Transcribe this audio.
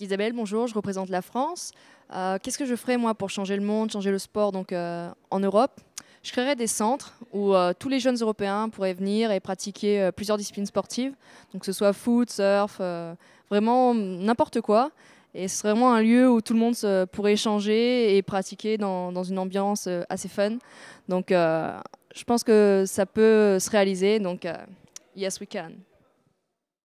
Isabelle, bonjour, je représente la France. Euh, qu'est-ce que je ferais moi pour changer le monde, changer le sport donc, euh, en Europe Je créerais des centres où euh, tous les jeunes Européens pourraient venir et pratiquer plusieurs disciplines sportives, donc que ce soit foot, surf, vraiment n'importe quoi. Et ce serait vraiment un lieu où tout le monde pourrait échanger et pratiquer dans, dans une ambiance assez fun. Donc je pense que ça peut se réaliser, donc yes we can.